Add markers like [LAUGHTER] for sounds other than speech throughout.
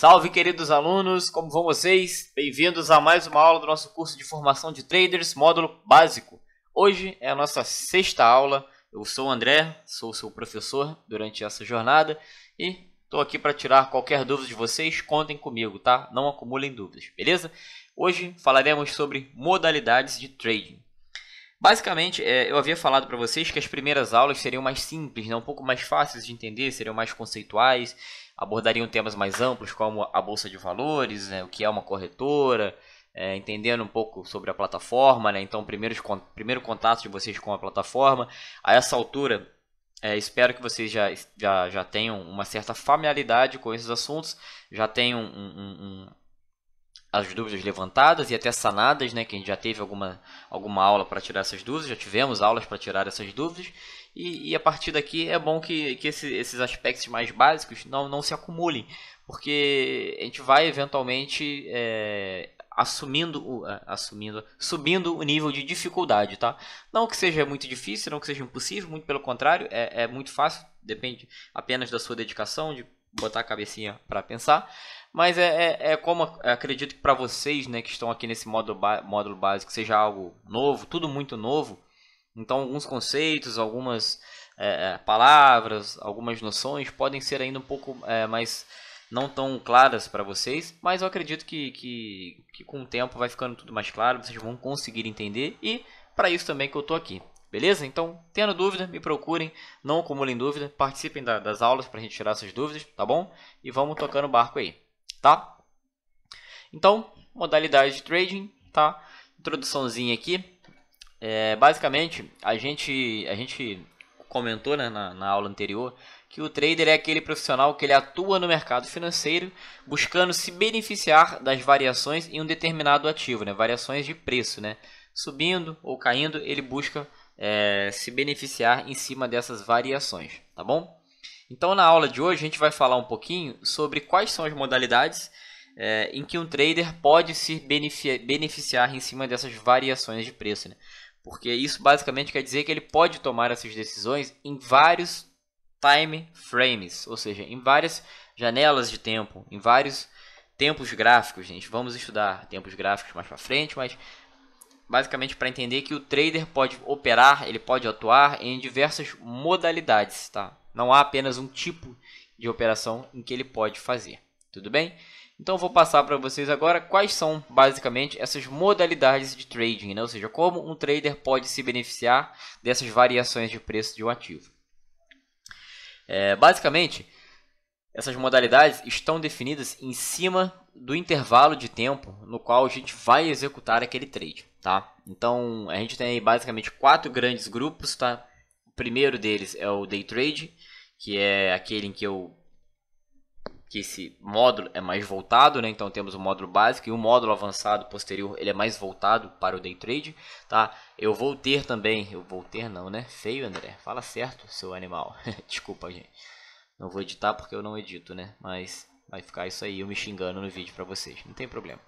Salve, queridos alunos, como vão vocês? Bem-vindos a mais uma aula do nosso curso de formação de traders, módulo básico. Hoje é a nossa sexta aula. Eu sou o André, sou seu professor durante essa jornada e estou aqui para tirar qualquer dúvida de vocês. Contem comigo, tá? Não acumulem dúvidas, beleza? Hoje falaremos sobre modalidades de trading. Basicamente, é, eu havia falado para vocês que as primeiras aulas seriam mais simples, né? um pouco mais fáceis de entender, seriam mais conceituais, abordariam temas mais amplos como a bolsa de valores, né, o que é uma corretora, é, entendendo um pouco sobre a plataforma, né, então primeiro contato de vocês com a plataforma. A essa altura, é, espero que vocês já, já, já tenham uma certa familiaridade com esses assuntos, já tenham um, um as dúvidas levantadas e até sanadas, né? Que a gente já teve alguma, alguma aula para tirar essas dúvidas, já tivemos aulas para tirar essas dúvidas. E, e, a partir daqui é bom que, que esse, esses aspectos mais básicos não, não se acumulem, porque a gente vai eventualmente é, assumindo, o, é, assumindo, subindo o nível de dificuldade, tá? Não que seja muito difícil, não que seja impossível, muito pelo contrário, é, é muito fácil, depende apenas da sua dedicação, de botar a cabecinha para pensar. Mas é, é, é como é, acredito que para vocês, né, que estão aqui nesse módulo, módulo básico, seja algo novo, tudo muito novo. Então, alguns conceitos, algumas é, é, palavras, algumas noções podem ser ainda um pouco é, mais não tão claras para vocês, mas eu acredito que, que, que, com o tempo vai ficando tudo mais claro, vocês vão conseguir entender e para isso também que eu estou aqui. Beleza? Então, tendo dúvida, me procurem, não acumulem dúvida, participem da, das aulas para a gente tirar essas dúvidas, tá bom? E vamos tocando o barco aí, tá? Então, modalidade de trading, tá? Introduçãozinha aqui. É, basicamente, a gente, a gente comentou né, na, na aula anterior que o trader é aquele profissional que ele atua no mercado financeiro buscando se beneficiar das variações em um determinado ativo, né? variações de preço, né? subindo ou caindo, ele busca é, se beneficiar em cima dessas variações, tá bom? Então, na aula de hoje, a gente vai falar um pouquinho sobre quais são as modalidades é, em que um trader pode se beneficiar em cima dessas variações de preço, né? Porque isso basicamente quer dizer que ele pode tomar essas decisões em vários time frames, ou seja, em várias janelas de tempo, em vários tempos gráficos, gente. Vamos estudar tempos gráficos mais para frente, mas basicamente para entender que o trader pode operar, ele pode atuar em diversas modalidades, tá? Não há apenas um tipo de operação em que ele pode fazer, tudo bem? Então vou passar para vocês agora quais são basicamente essas modalidades de trading, né? ou seja, como um trader pode se beneficiar dessas variações de preço de um ativo. É, basicamente, essas modalidades estão definidas em cima do intervalo de tempo no qual a gente vai executar aquele trade tá? Então a gente tem basicamente quatro grandes grupos, tá? O primeiro deles é o day trade, que é aquele em que eu que esse módulo é mais voltado, né? Então temos o módulo básico e o módulo avançado posterior, ele é mais voltado para o day trade, tá? Eu vou ter também, eu vou ter não, né? Feio, André. Fala certo, seu animal. [LAUGHS] Desculpa, gente. Não vou editar porque eu não edito, né? Mas vai ficar isso aí, eu me xingando no vídeo para vocês. Não tem problema.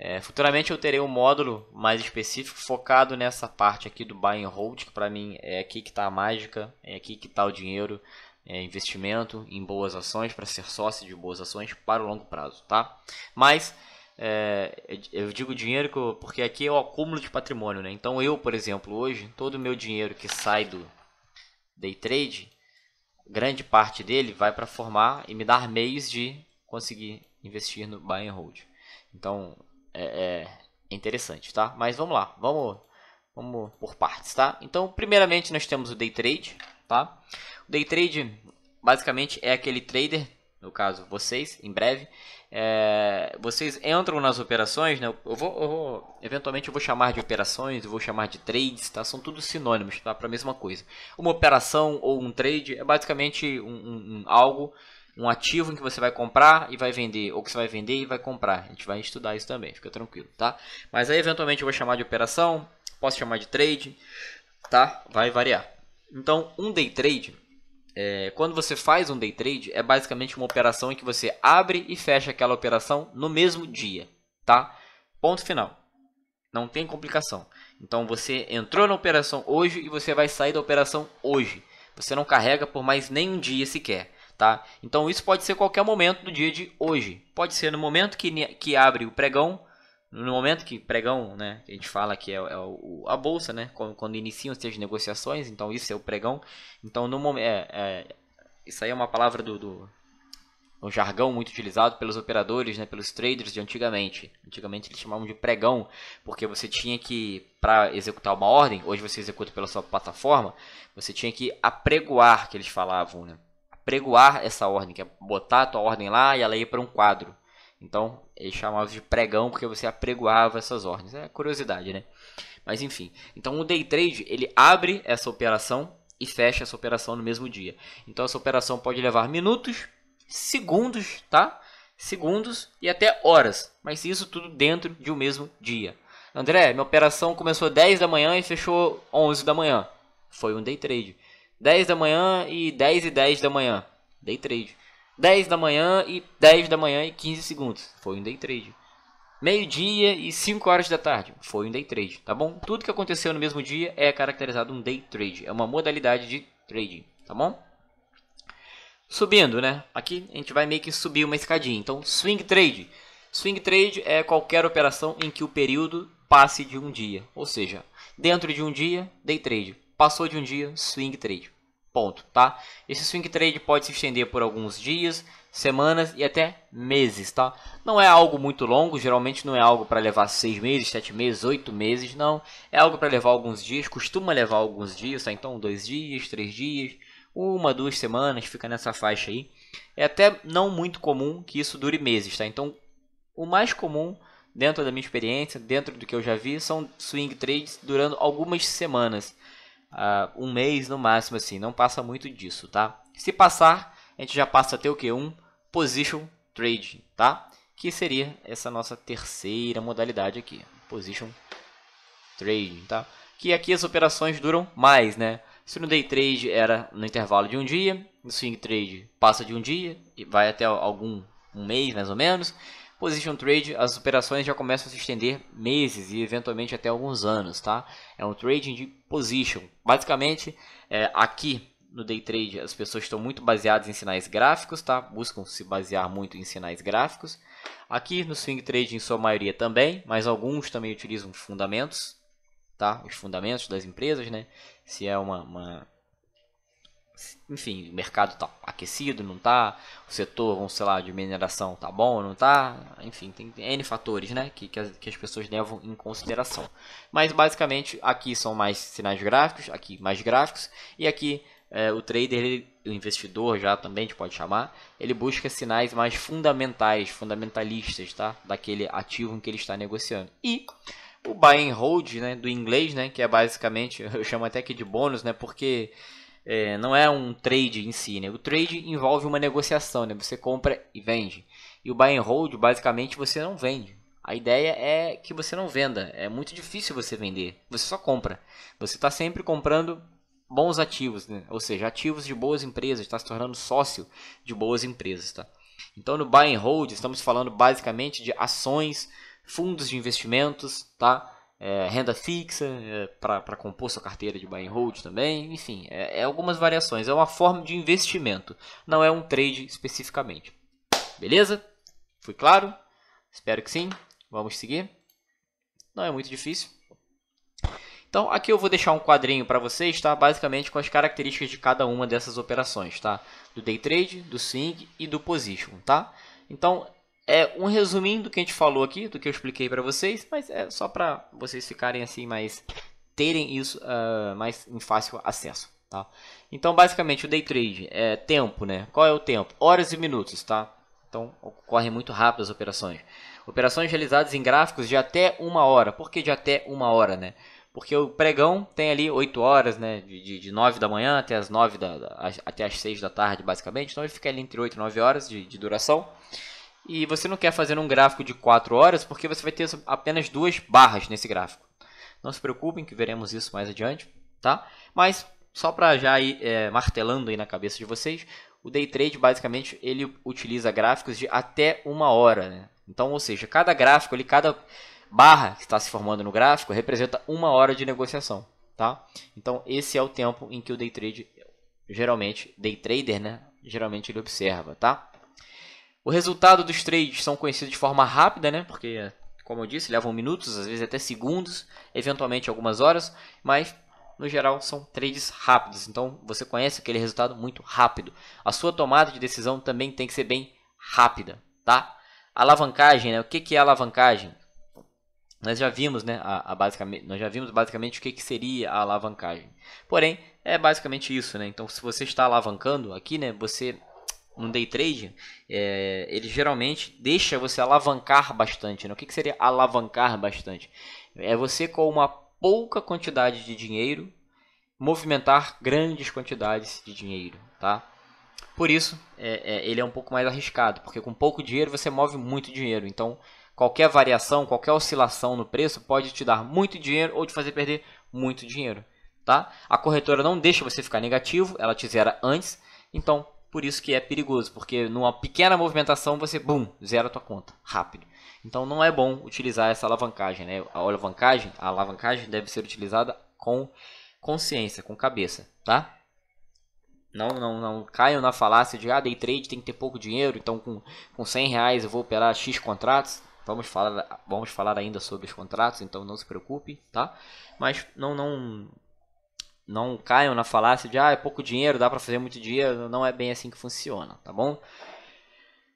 É, futuramente eu terei um módulo mais específico focado nessa parte aqui do buy and hold, que para mim é aqui que está a mágica, é aqui que está o dinheiro, é investimento em boas ações para ser sócio de boas ações para o longo prazo, tá? Mas é, eu digo dinheiro porque aqui é o acúmulo de patrimônio, né? Então eu, por exemplo, hoje todo o meu dinheiro que sai do day trade, grande parte dele vai para formar e me dar meios de conseguir investir no buy and hold. Então é, é interessante, tá? Mas vamos lá, vamos, vamos por partes, tá? Então, primeiramente, nós temos o day trade, tá? O day trade, basicamente, é aquele trader, no caso, vocês, em breve, é, vocês entram nas operações, né? Eu vou, eu vou, eventualmente eu vou chamar de operações, eu vou chamar de trades, tá? São tudo sinônimos, tá? Para a mesma coisa. Uma operação ou um trade é basicamente um, um, um algo um ativo em que você vai comprar e vai vender, ou que você vai vender e vai comprar. A gente vai estudar isso também, fica tranquilo, tá? Mas aí eventualmente eu vou chamar de operação, posso chamar de trade, tá? Vai variar. Então, um day trade, é, quando você faz um day trade, é basicamente uma operação em que você abre e fecha aquela operação no mesmo dia, tá? Ponto final. Não tem complicação. Então você entrou na operação hoje e você vai sair da operação hoje. Você não carrega por mais nenhum dia sequer tá? Então isso pode ser qualquer momento do dia de hoje. Pode ser no momento que, que abre o pregão, no momento que pregão, né? A gente fala que é, é o, a bolsa, né? Quando, quando iniciam as negociações, então isso é o pregão. Então no momento, é, é, isso aí é uma palavra do, do um jargão muito utilizado pelos operadores, né, pelos traders de antigamente. Antigamente eles chamavam de pregão, porque você tinha que, para executar uma ordem, hoje você executa pela sua plataforma, você tinha que apregoar, que eles falavam, né? pregoar essa ordem, que é botar a tua ordem lá e ela ir para um quadro. Então, ele chamava de pregão porque você apregoava essas ordens. É curiosidade, né? Mas enfim. Então, o day trade, ele abre essa operação e fecha essa operação no mesmo dia. Então, essa operação pode levar minutos, segundos, tá? Segundos e até horas. Mas isso tudo dentro de um mesmo dia. André, minha operação começou 10 da manhã e fechou 11 da manhã. Foi um day trade. 10 da manhã e 10 e 10 da manhã. Day trade. 10 da manhã e 10 da manhã e 15 segundos. Foi um day trade. Meio-dia e 5 horas da tarde. Foi um day trade, tá bom? Tudo que aconteceu no mesmo dia é caracterizado um day trade. É uma modalidade de trading, tá bom? Subindo, né? Aqui a gente vai meio que subir uma escadinha. Então, swing trade. Swing trade é qualquer operação em que o período passe de um dia. Ou seja, dentro de um dia, day trade. Passou de um dia, swing trade. Ponto, tá? Esse swing trade pode se estender por alguns dias, semanas e até meses, tá? Não é algo muito longo, geralmente não é algo para levar 6 meses, 7 meses, 8 meses, não. É algo para levar alguns dias, costuma levar alguns dias, tá? Então, 2 dias, 3 dias, uma, duas semanas, fica nessa faixa aí. É até não muito comum que isso dure meses, tá? Então, o mais comum dentro da minha experiência, dentro do que eu já vi, são swing trades durando algumas semanas uh, um mês no máximo, assim, não passa muito disso, tá? Se passar, a gente já passa a ter o que? Um position trading, tá? Que seria essa nossa terceira modalidade aqui, position trading, tá? Que aqui as operações duram mais, né? Se no day trade era no intervalo de um dia, no swing trade passa de um dia e vai até algum um mês mais ou menos. Position trade, as operações já começam a se estender meses e eventualmente até alguns anos, tá? É um trading de position. Basicamente, é, aqui no day trade as pessoas estão muito baseadas em sinais gráficos, tá? Buscam se basear muito em sinais gráficos. Aqui no swing trade em sua maioria também, mas alguns também utilizam fundamentos, tá? Os fundamentos das empresas, né? Se é uma, uma enfim, o mercado está aquecido, não está, o setor, vamos sei lá, de mineração tá bom, não tá, enfim, tem N fatores, né, que, que as, que, as, pessoas levam em consideração. Mas basicamente aqui são mais sinais gráficos, aqui mais gráficos e aqui é, o trader, ele, o investidor já também a gente pode chamar, ele busca sinais mais fundamentais, fundamentalistas, tá, daquele ativo em que ele está negociando. E o buy and hold, né, do inglês, né, que é basicamente, [LAUGHS] eu chamo até aqui de bônus, né, porque é, não é um trade em si, né? O trade envolve uma negociação, né? Você compra e vende. E o buy and hold, basicamente, você não vende. A ideia é que você não venda. É muito difícil você vender. Você só compra. Você está sempre comprando bons ativos, né? ou seja, ativos de boas empresas. Está se tornando sócio de boas empresas, tá? Então, no buy and hold, estamos falando basicamente de ações, fundos de investimentos, tá? é, renda fixa é, para compor sua carteira de buy and hold também, enfim, é, é algumas variações. É uma forma de investimento, não é um trade especificamente. Beleza? Fui claro? Espero que sim. Vamos seguir. Não é muito difícil. Então, aqui eu vou deixar um quadrinho para vocês, tá? Basicamente com as características de cada uma dessas operações, tá? Do day trade, do swing e do position, tá? Então, é um resuminho do que a gente falou aqui, do que eu expliquei para vocês, mas é só para vocês ficarem assim mais terem isso uh, mais em fácil acesso, tá? Então, basicamente, o day trade é tempo, né? Qual é o tempo? Horas e minutos, tá? Então, ocorrem muito rápido as operações. Operações realizadas em gráficos de até uma hora. Por que de até uma hora, né? Porque o pregão tem ali 8 horas, né? De, de, 9 da manhã até as 9 da, da, até as 6 da tarde, basicamente. Então ele fica ali entre 8 e 9 horas de, de duração. E você não quer fazer um gráfico de 4 horas porque você vai ter apenas duas barras nesse gráfico. Não se preocupem que veremos isso mais adiante, tá? Mas só para já ir é, martelando aí na cabeça de vocês, o day trade basicamente ele utiliza gráficos de até uma hora, né? Então, ou seja, cada gráfico ali, cada barra que está se formando no gráfico representa uma hora de negociação, tá? Então esse é o tempo em que o day trade geralmente day trader, né? Geralmente ele observa, tá? O resultado dos trades são conhecidos de forma rápida, né? Porque, como eu disse, levam minutos, às vezes até segundos, eventualmente algumas horas, mas no geral são trades rápidos. Então você conhece aquele resultado muito rápido. A sua tomada de decisão também tem que ser bem rápida, tá? Alavancagem, né? O que, é alavancagem? Nós já vimos, né? A, a basicamente, nós já vimos basicamente o que, que seria a alavancagem. Porém, é basicamente isso, né? Então, se você está alavancando aqui, né? Você no day trade, é, ele geralmente deixa você alavancar bastante. Né? O que, que seria alavancar bastante? É você com uma pouca quantidade de dinheiro movimentar grandes quantidades de dinheiro, tá? Por isso, é, é, ele é um pouco mais arriscado, porque com pouco dinheiro você move muito dinheiro. Então, qualquer variação, qualquer oscilação no preço pode te dar muito dinheiro ou te fazer perder muito dinheiro, tá? A corretora não deixa você ficar negativo, ela te zera antes. Então, por isso que é perigoso, porque numa pequena movimentação você, bum, zera a tua conta, rápido. Então não é bom utilizar essa alavancagem, né? A alavancagem, a alavancagem deve ser utilizada com consciência, com cabeça, tá? Não, não, não caiam na falácia de, ah, day trade tem que ter pouco dinheiro, então com, com 100 reais eu vou operar X contratos. Vamos falar, vamos falar ainda sobre os contratos, então não se preocupe, tá? Mas não, não, não caiam na falácia de ah, é pouco dinheiro, dá para fazer muito dinheiro, não é bem assim que funciona, tá bom?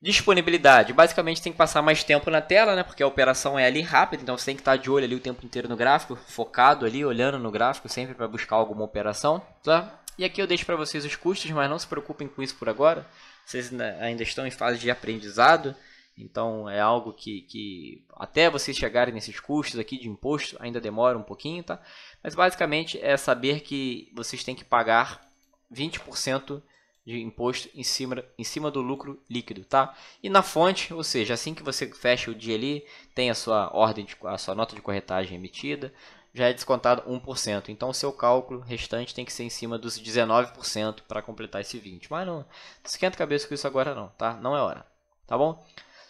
Disponibilidade, basicamente tem que passar mais tempo na tela, né? Porque a operação é ali rápida, então você tem que estar de olho ali o tempo inteiro no gráfico, focado ali, olhando no gráfico sempre para buscar alguma operação, tá? E aqui eu deixo para vocês os custos, mas não se preocupem com isso por agora. Vocês ainda estão em fase de aprendizado. Então é algo que, que até vocês chegarem nesses custos aqui de imposto ainda demora um pouquinho, tá? Mas basicamente é saber que vocês têm que pagar 20% de imposto em cima, em cima do lucro líquido, tá? E na fonte, ou seja, assim que você fecha o dia ali, tem a sua ordem, de, a sua nota de corretagem emitida, já é descontado 1%. Então o seu cálculo restante tem que ser em cima dos 19% para completar esse 20. Mas não, não esquenta a cabeça com isso agora não, tá? Não é hora, tá bom?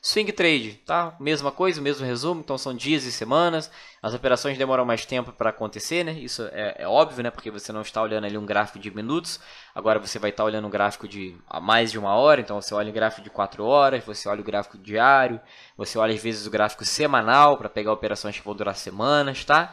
Swing trade, tá? Mesma coisa, mesmo resumo. Então são dias e semanas. As operações demoram mais tempo para acontecer, né? Isso é, é, óbvio, né? Porque você não está olhando ali um gráfico de minutos. Agora você vai estar tá olhando um gráfico de a mais de uma hora. Então você olha o gráfico de quatro horas, você olha o gráfico diário, você olha às vezes o gráfico semanal para pegar operações que vão durar semanas, tá?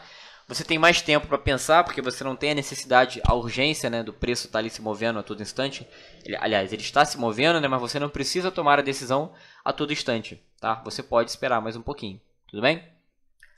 Você tem mais tempo para pensar, porque você não tem a necessidade, a urgência né, do preço estar tá ali se movendo a todo instante. Ele, aliás, ele está se movendo, né, mas você não precisa tomar a decisão a todo instante. Tá? Você pode esperar mais um pouquinho, tudo bem?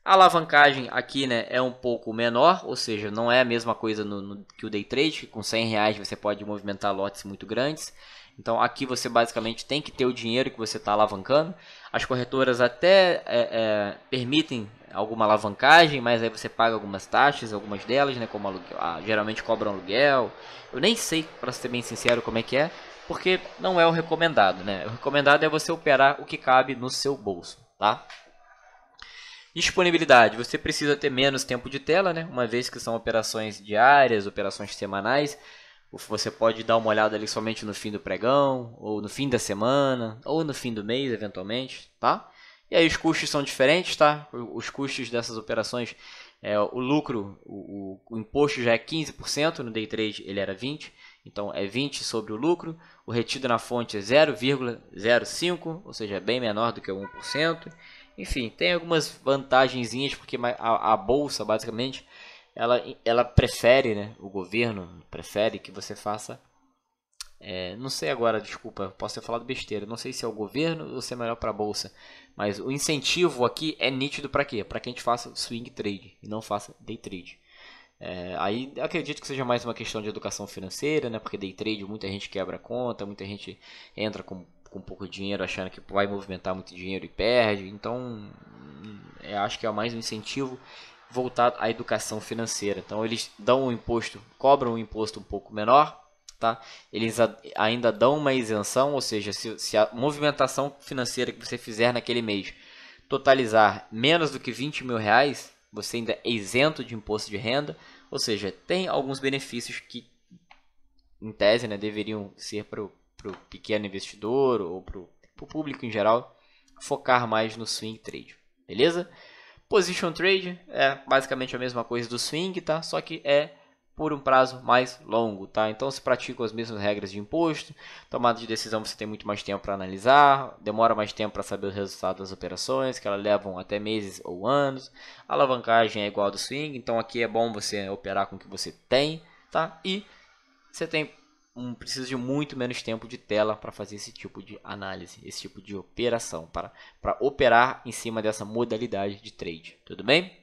A alavancagem aqui né, é um pouco menor, ou seja, não é a mesma coisa no, no, que o day trade, que com 100 reais você pode movimentar lotes muito grandes. Então aqui você basicamente tem que ter o dinheiro que você está alavancando. As corretoras até é, é, permitem alguma alavancagem, mas aí você paga algumas taxas, algumas delas, né, como aluguel, ah, geralmente cobram aluguel. Eu nem sei, para ser bem sincero, como é que é, porque não é o recomendado, né? O recomendado é você operar o que cabe no seu bolso, tá? Disponibilidade. Você precisa ter menos tempo de tela, né? Uma vez que são operações diárias, operações semanais. Você pode dar uma olhada ali somente no fim do pregão, ou no fim da semana, ou no fim do mês, eventualmente, tá? E aí os custos são diferentes, tá? Os custos dessas operações, é, o lucro, o, o, imposto já é 15%, no day trade ele era 20%, então é 20% sobre o lucro, o retido na fonte é 0,05%, ou seja, é bem menor do que 1%. Enfim, tem algumas vantagenzinhas, porque a, a bolsa basicamente ela, ela prefere, né? O governo prefere que você faça. É, não sei agora, desculpa, posso ter falado besteira. Não sei se é o governo ou se é melhor para a bolsa. Mas o incentivo aqui é nítido para quê? Para que a gente faça swing trade e não faça day trade. É, aí acredito que seja mais uma questão de educação financeira, né? Porque day trade muita gente quebra a conta, muita gente entra com, com pouco dinheiro achando que vai movimentar muito dinheiro e perde. Então, hum, é, acho que é mais um incentivo voltado à educação financeira. Então eles dão um imposto, cobram um imposto um pouco menor, tá? Eles a, ainda dão uma isenção, ou seja, se, se, a movimentação financeira que você fizer naquele mês totalizar menos do que 20 mil reais, você ainda é isento de imposto de renda, ou seja, tem alguns benefícios que, em tese, né, deveriam ser para o pequeno investidor ou para o público em geral focar mais no swing trade, beleza? Position trade é basicamente a mesma coisa do swing, tá? Só que é por um prazo mais longo, tá? Então se praticam as mesmas regras de imposto, tomada de decisão você tem muito mais tempo para analisar, demora mais tempo para saber os resultados das operações, que elas levam até meses ou anos. A alavancagem é igual ao do swing, então aqui é bom você operar com o que você tem, tá? E você tem um, precisa de muito menos tempo de tela para fazer esse tipo de análise, esse tipo de operação, para, para operar em cima dessa modalidade de trade, tudo bem?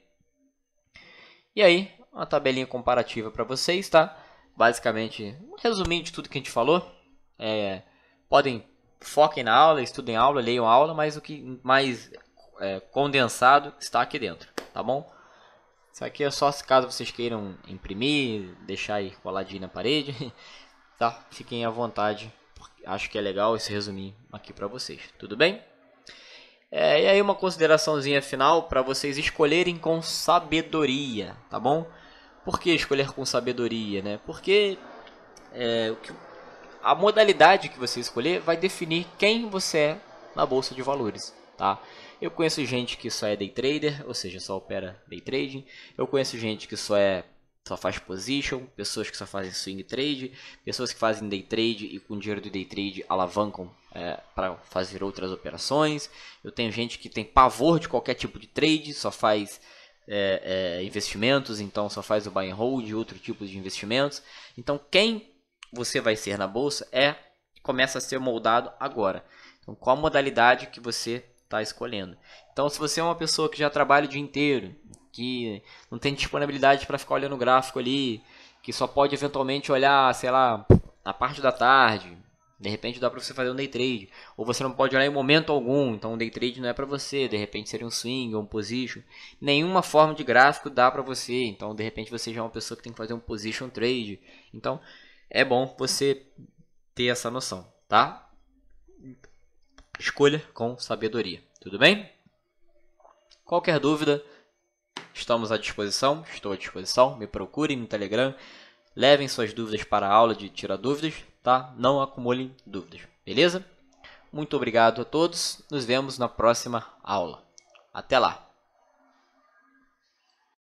E aí, uma tabelinha comparativa para vocês, tá? Basicamente, um resuminho de tudo que a gente falou. É, podem, foquem na aula, estudem aula, leiam aula, mas o que mais é, condensado está aqui dentro, tá bom? Isso aqui é só caso vocês queiram imprimir, deixar aí coladinho na parede. [LAUGHS] tá? Fiquem à vontade, acho que é legal esse resuminho aqui para vocês, tudo bem? É, e aí uma consideraçãozinha final para vocês escolherem com sabedoria, tá bom? Por que escolher com sabedoria, né? Porque é, a modalidade que você escolher vai definir quem você é na bolsa de valores, tá? Eu conheço gente que só é day trader, ou seja, só opera day trading. Eu conheço gente que só é só faz position, pessoas que só fazem swing trade, pessoas que fazem day trade e com o dinheiro do day trade alavancam é, para fazer outras operações. Eu tenho gente que tem pavor de qualquer tipo de trade, só faz é, é, investimentos, então só faz o buy and hold e outro tipo de investimentos. Então quem você vai ser na bolsa é começa a ser moldado agora. Então qual a modalidade que você está escolhendo? Então se você é uma pessoa que já trabalha o dia inteiro, que não tem disponibilidade para ficar olhando o gráfico ali, que só pode eventualmente olhar, sei lá, na parte da tarde. De repente dá para você fazer um day trade, ou você não pode olhar em momento algum, então um day trade não é para você. De repente seria um swing ou um position. Nenhuma forma de gráfico dá para você, então de repente você já é uma pessoa que tem que fazer um position trade. Então é bom você ter essa noção, tá? Escolha com sabedoria, tudo bem? Qualquer dúvida, Estamos à disposição, estou à disposição, me procurem no Telegram, levem suas dúvidas para a aula de tirar dúvidas, tá? Não acumulem dúvidas, beleza? Muito obrigado a todos, nos vemos na próxima aula. Até lá!